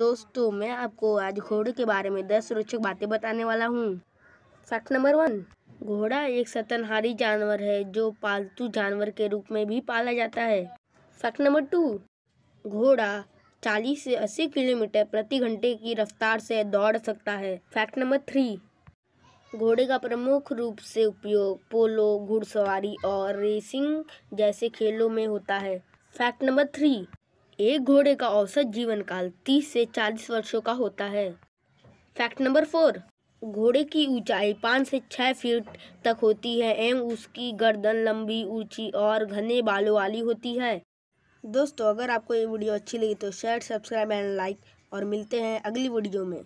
दोस्तों मैं आपको आज घोड़े के बारे में दस रोचक बातें बताने वाला हूँ फैक्ट नंबर वन घोड़ा एक सतनहारी जानवर है जो पालतू जानवर के रूप में भी पाला जाता है फैक्ट नंबर टू घोड़ा चालीस से अस्सी किलोमीटर प्रति घंटे की रफ्तार से दौड़ सकता है फैक्ट नंबर थ्री घोड़े का प्रमुख रूप से उपयोग पोलो घुड़सवारी और रेसिंग जैसे खेलों में होता है फैक्ट नंबर थ्री एक घोड़े का औसत जीवन काल तीस से चालीस वर्षों का होता है फैक्ट नंबर फोर घोड़े की ऊंचाई पाँच से छः फीट तक होती है एवं उसकी गर्दन लंबी ऊंची और घने बालों वाली होती है दोस्तों अगर आपको ये वीडियो अच्छी लगी तो शेयर सब्सक्राइब एंड लाइक और मिलते हैं अगली वीडियो में